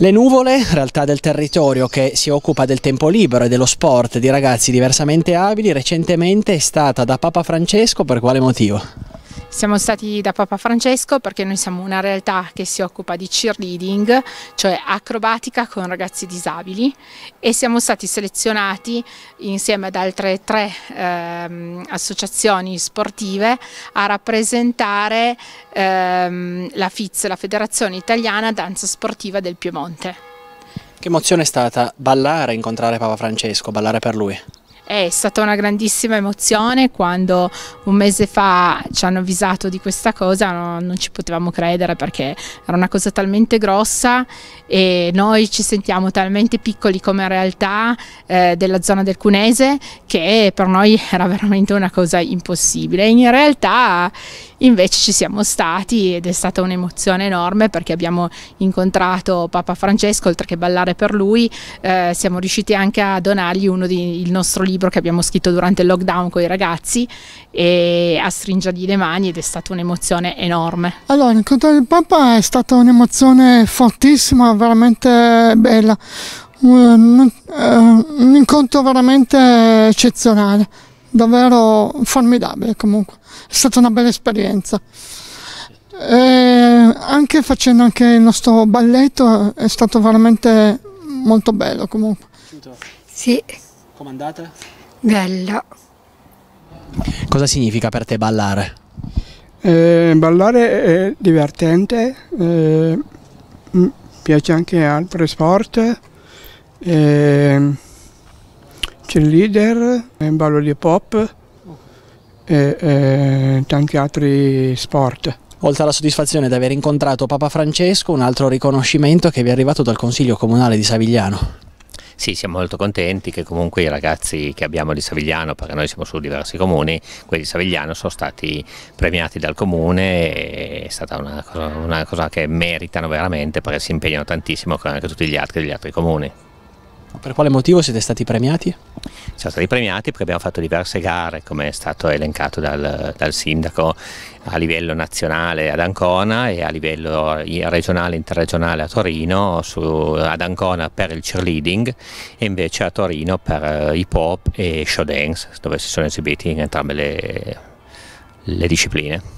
Le nuvole, realtà del territorio che si occupa del tempo libero e dello sport di ragazzi diversamente abili, recentemente è stata da Papa Francesco per quale motivo? Siamo stati da Papa Francesco perché noi siamo una realtà che si occupa di cheerleading, cioè acrobatica con ragazzi disabili e siamo stati selezionati insieme ad altre tre ehm, associazioni sportive a rappresentare ehm, la FIZ, la Federazione Italiana Danza Sportiva del Piemonte. Che emozione è stata ballare, incontrare Papa Francesco, ballare per lui? È stata una grandissima emozione quando un mese fa ci hanno avvisato di questa cosa, no, non ci potevamo credere perché era una cosa talmente grossa e noi ci sentiamo talmente piccoli come realtà eh, della zona del Cunese che per noi era veramente una cosa impossibile. In realtà invece ci siamo stati ed è stata un'emozione enorme perché abbiamo incontrato Papa Francesco, oltre che ballare per lui, eh, siamo riusciti anche a donargli uno di, il nostro libro libro che abbiamo scritto durante il lockdown con i ragazzi e a stringergli le mani ed è stata un'emozione enorme. Allora, incontrare il Papa è stata un'emozione fortissima, veramente bella, un, eh, un incontro veramente eccezionale, davvero formidabile comunque, è stata una bella esperienza. E anche facendo anche il nostro balletto è stato veramente molto bello comunque. Sì. Com'è andata? Bella. Cosa significa per te ballare? Eh, ballare è divertente, eh, piace anche altri sport, eh, cheerleader, ballo di pop e eh, tanti altri sport. Oltre alla soddisfazione di aver incontrato Papa Francesco, un altro riconoscimento che vi è arrivato dal Consiglio Comunale di Savigliano. Sì, siamo molto contenti che comunque i ragazzi che abbiamo di Savigliano, perché noi siamo su diversi comuni, quelli di Savigliano sono stati premiati dal comune, è stata una cosa, una cosa che meritano veramente perché si impegnano tantissimo con anche tutti gli altri degli altri comuni. Per quale motivo siete stati premiati? Siamo stati premiati perché abbiamo fatto diverse gare, come è stato elencato dal, dal sindaco, a livello nazionale ad Ancona e a livello eh, regionale e interregionale a Torino, su, ad Ancona per il cheerleading e invece a Torino per eh, hip hop e show dance, dove si sono esibiti in entrambe le, le discipline.